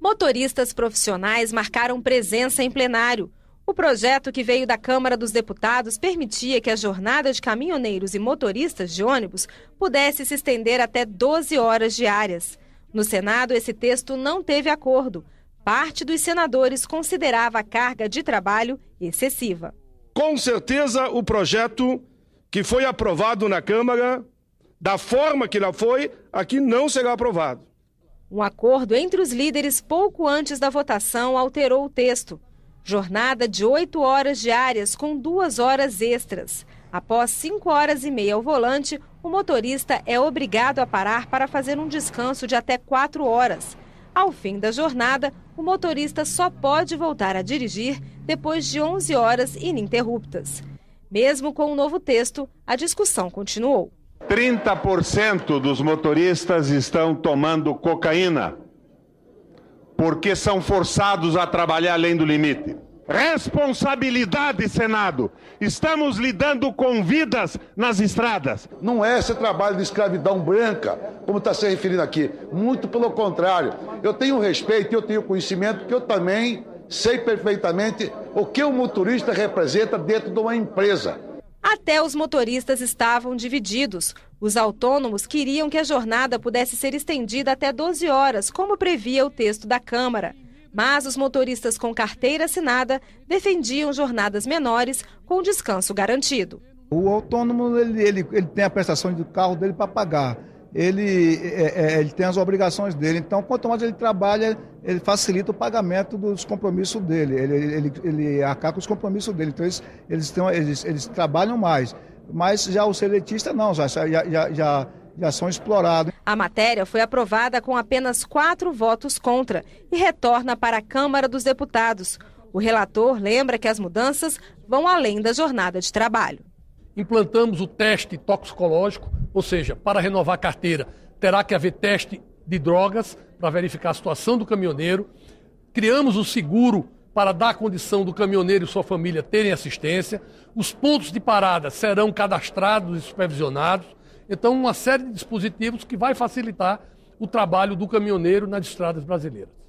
Motoristas profissionais marcaram presença em plenário. O projeto que veio da Câmara dos Deputados permitia que a jornada de caminhoneiros e motoristas de ônibus pudesse se estender até 12 horas diárias. No Senado, esse texto não teve acordo. Parte dos senadores considerava a carga de trabalho excessiva. Com certeza, o projeto que foi aprovado na Câmara, da forma que lá foi, aqui não será aprovado. Um acordo entre os líderes pouco antes da votação alterou o texto. Jornada de oito horas diárias com duas horas extras. Após cinco horas e meia ao volante, o motorista é obrigado a parar para fazer um descanso de até quatro horas. Ao fim da jornada, o motorista só pode voltar a dirigir depois de 11 horas ininterruptas. Mesmo com o novo texto, a discussão continuou. 30% dos motoristas estão tomando cocaína porque são forçados a trabalhar além do limite. Responsabilidade, Senado. Estamos lidando com vidas nas estradas. Não é esse trabalho de escravidão branca, como está se referindo aqui. Muito pelo contrário. Eu tenho respeito, eu tenho conhecimento, que eu também sei perfeitamente o que o motorista representa dentro de uma empresa. Até os motoristas estavam divididos. Os autônomos queriam que a jornada pudesse ser estendida até 12 horas, como previa o texto da Câmara. Mas os motoristas com carteira assinada defendiam jornadas menores com descanso garantido. O autônomo ele, ele, ele tem a prestação do carro dele para pagar ele, é, é, ele tem as obrigações dele. Então, quanto mais ele trabalha, ele facilita o pagamento dos compromissos dele, ele, ele, ele arcar com os compromissos dele. Então, eles, eles, têm, eles, eles trabalham mais. Mas já o seletista, não, já, já, já já são explorados. A matéria foi aprovada com apenas quatro votos contra e retorna para a Câmara dos Deputados. O relator lembra que as mudanças vão além da jornada de trabalho. Implantamos o teste toxicológico ou seja, para renovar a carteira, terá que haver teste de drogas para verificar a situação do caminhoneiro. Criamos o seguro para dar a condição do caminhoneiro e sua família terem assistência. Os pontos de parada serão cadastrados e supervisionados. Então, uma série de dispositivos que vai facilitar o trabalho do caminhoneiro nas estradas brasileiras.